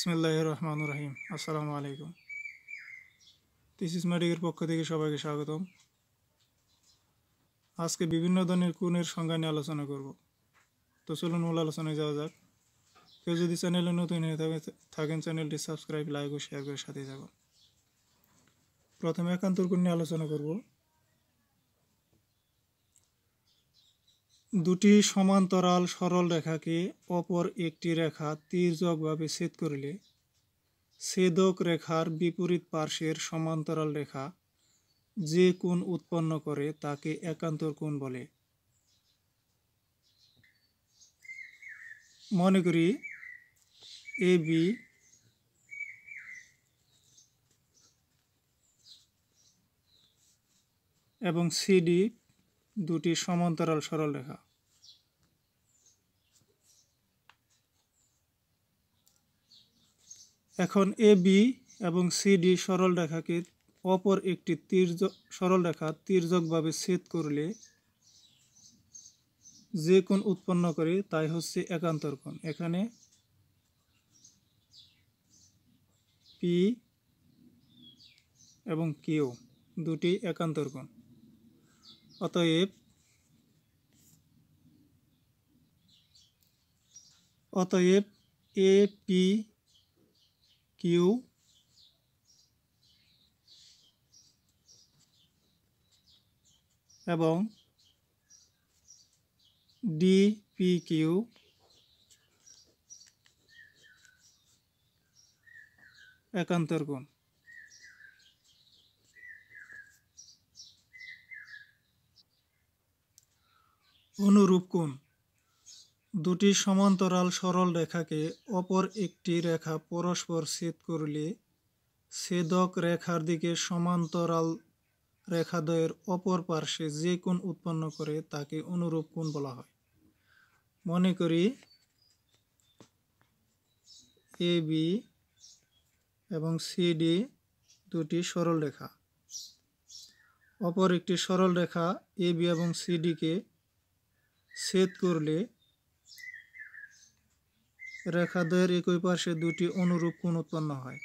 বিসমিল্লাহ রহমান রাহিম আসসালামু আলাইকুম তিস ইসমাটিকের পক্ষ থেকে সবাইকে স্বাগতম আজকে বিভিন্ন ধরনের কুনের সংজ্ঞা নিয়ে আলোচনা করব তো চলুন মূল আলোচনায় যাওয়া যাক কেউ যদি চ্যানেলে নতুন হয়ে থাকে থাকেন চ্যানেলটি সাবস্ক্রাইব লাইক ও শেয়ার করে সাথে যাব প্রথমে একান্তর কুন নিয়ে আলোচনা করব দুটি সমান্তরাল সরল রেখাকে অপর একটি রেখা তীর্যকভাবে ছেদ করিলে ছেদক রেখার বিপরীত পার্শ্বের সমান্তরাল রেখা যে কোণ উৎপন্ন করে তাকে একান্তর কোণ বলে মনে করি এ বি এবং সিডি দুটি সমান্তরাল সরল রেখা এখন এ বি এবং সিডি রেখাকে অপর একটি তীর্য রেখা তীর্যকভাবে ছেদ করলে যে কোন উৎপন্ন করে তাই হচ্ছে একান্তর কোণ এখানে পি এবং কিউ দুটি একান্তর কোণ অতএব অতএব এ পি কিউ এবং ডি পি কিউ একান্তর গুণ অনুরূপ কোণ দুটি সমান্তরাল সরল রেখাকে অপর একটি রেখা পরস্পর ছেদ করলে ছেদক রেখার দিকে সমান্তরাল রেখাদ্বয়ের অপর পার্শ্বে যে কোণ উৎপন্ন করে তাকে অনুরূপ কোণ বলা হয় মনে করি এ বি এবং সি ডি দুটি সরল রেখা অপর একটি সরল রেখা এ বি এবং সি কে ছেদ করলে রেখা দ্বয়ের একই পাশে দুটি অনুরূপ কোণ উৎপন্ন হয়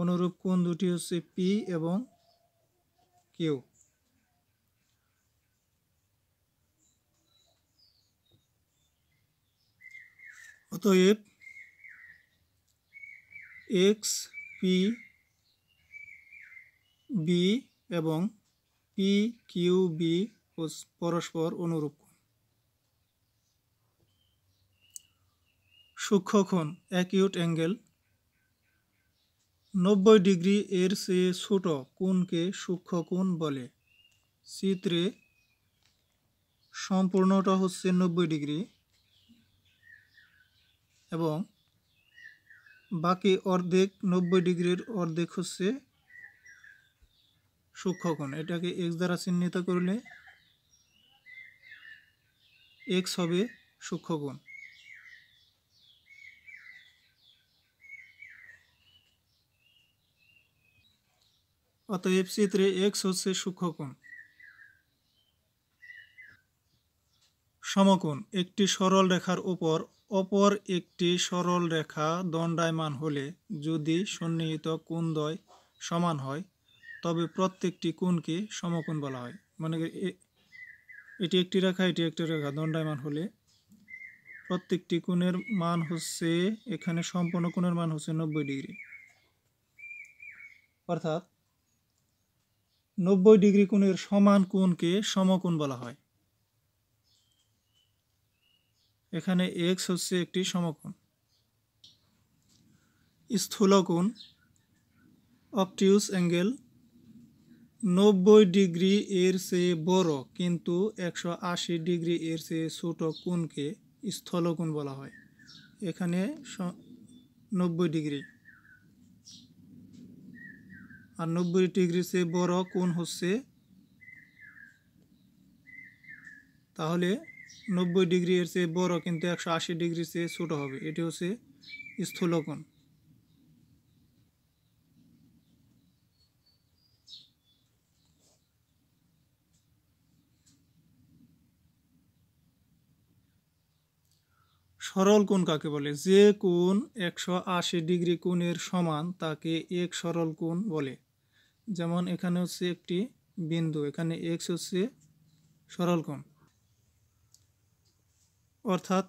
অনুরূপ কোণ দুটি হচ্ছে পি এবং কিউ অতএব এক্স পি বি এবং পি কিউ বি পরস্পর অনুরূপ সূক্ষ্মক্ষণ অ্যাকিউট অ্যাঙ্গেল নব্বই ডিগ্রি এর চেয়ে ছোট কোণকে সূক্ষ্মকোণ বলে চিত্রে সম্পূর্ণটা হচ্ছে নব্বই ডিগ্রি এবং বাকি অর্ধেক নব্বই ডিগ্রির অর্ধেক হচ্ছে সূক্ষ্মকোণ এটাকে এক্স দ্বারা চিহ্নিত করলে এক্স হবে সূক্ষ্মগুণ অতএব চিত্রে এক্স হচ্ছে সূক্ষ্মকোণ সমকোণ একটি সরল রেখার উপর অপর একটি সরল রেখা দণ্ডায়মান হলে যদি সন্নিহিত কোণদ্বয় সমান হয় তবে প্রত্যেকটি কোণকে সমকোণ বলা হয় মানে এটি একটি রেখা এটি একটি রেখা দণ্ডায়মান হলে প্রত্যেকটি কোণের মান হচ্ছে এখানে সম্পূর্ণ কোণের মান হচ্ছে নব্বই ডিগ্রি অর্থাৎ নব্বই ডিগ্রি কোণের সমান কোণকে সমকোণ বলা হয় এখানে এক্স হচ্ছে একটি সমকোণ স্থূলকোণ অপটিউস অ্যাঙ্গেল নব্বই ডিগ্রি এর চেয়ে বড় কিন্তু একশো আশি ডিগ্রি এর চেয়ে ছোট কোণকে স্থলকোণ বলা হয় এখানে নব্বই ডিগ্রি আর নব্বই ডিগ্রি চেয়ে বড় কোণ হচ্ছে তাহলে নব্বই ডিগ্রি এর চেয়ে বড় কিন্তু একশো আশি ডিগ্রি চেয়ে ছোটো হবে এটি হচ্ছে স্থলকোণ সরল কোণ কাকে বলে যে কোণ একশো আশি ডিগ্রি কোণের সমান তাকে এক সরল কোণ বলে যেমন এখানে হচ্ছে একটি বিন্দু এখানে এক্স হচ্ছে সরল কোণ অর্থাৎ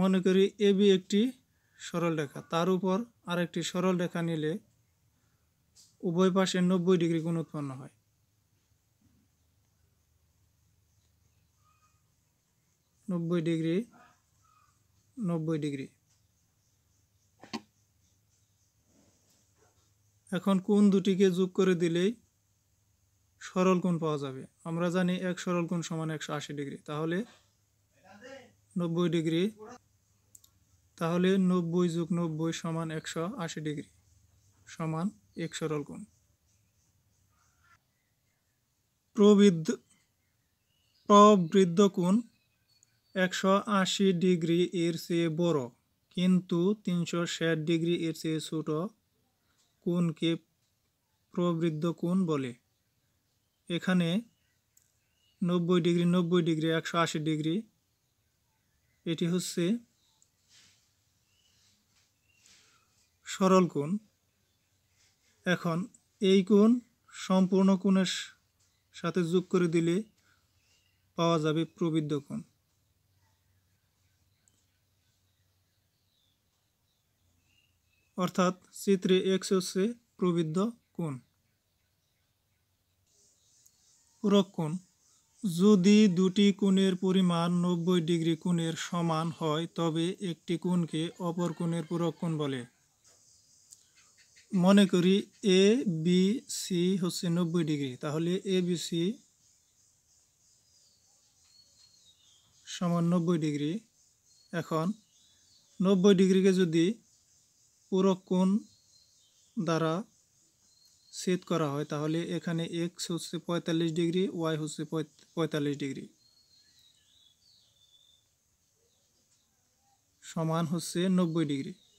মনে করি এ বি একটি সরল রেখা তার উপর আরেকটি সরল রেখা নিলে উভয় পাশে নব্বই ডিগ্রি কোণ উৎপন্ন হয় নব্বই ডিগ্রি নব্বই ডিগ্রি এখন কোন দুটিকে যোগ করে দিলেই সরল কোণ পাওয়া যাবে আমরা জানি এক সরল কোণ সমান একশো আশি ডিগ্রি তাহলে নব্বই ডিগ্রি তাহলে নব্বই যোগ নব্বই সমান একশো আশি ডিগ্রি সমান এক সরল কোণ প্রবৃদ্ধ প্রবৃদ্ধ কোণ একশো আশি ডিগ্রি এর চেয়ে বড় কিন্তু তিনশো ষাট ডিগ্রি এর চেয়ে ছোট কোণকে প্রবৃদ্ধ কোণ বলে এখানে নব্বই ডিগ্রি নব্বই ডিগ্রি একশো আশি ডিগ্রি এটি হচ্ছে সরল কোণ এখন এই কোণ সম্পূর্ণ কোণের সাথে যোগ করে দিলে পাওয়া যাবে প্রবৃদ্ধ কোণ অর্থাৎ চিত্রে এক্স হচ্ছে প্রবৃদ্ধ কোণ পূরক কোণ যদি দুটি কোণের পরিমাণ নব্বই ডিগ্রি কোণের সমান হয় তবে একটি কোণকে অপর কোণের পূরক কোণ বলে মনে করি এ বি সি হচ্ছে নব্বই ডিগ্রি তাহলে এ বি সি সমান নব্বই ডিগ্রি এখন নব্বই ডিগ্রিকে যদি পুরো কোণ দ্বারা ছেদ করা হয় তাহলে এখানে এক্স হচ্ছে পঁয়তাল্লিশ ডিগ্রি ওয়াই হচ্ছে পঁয়তাল্লিশ ডিগ্রি সমান হচ্ছে নব্বই ডিগ্রি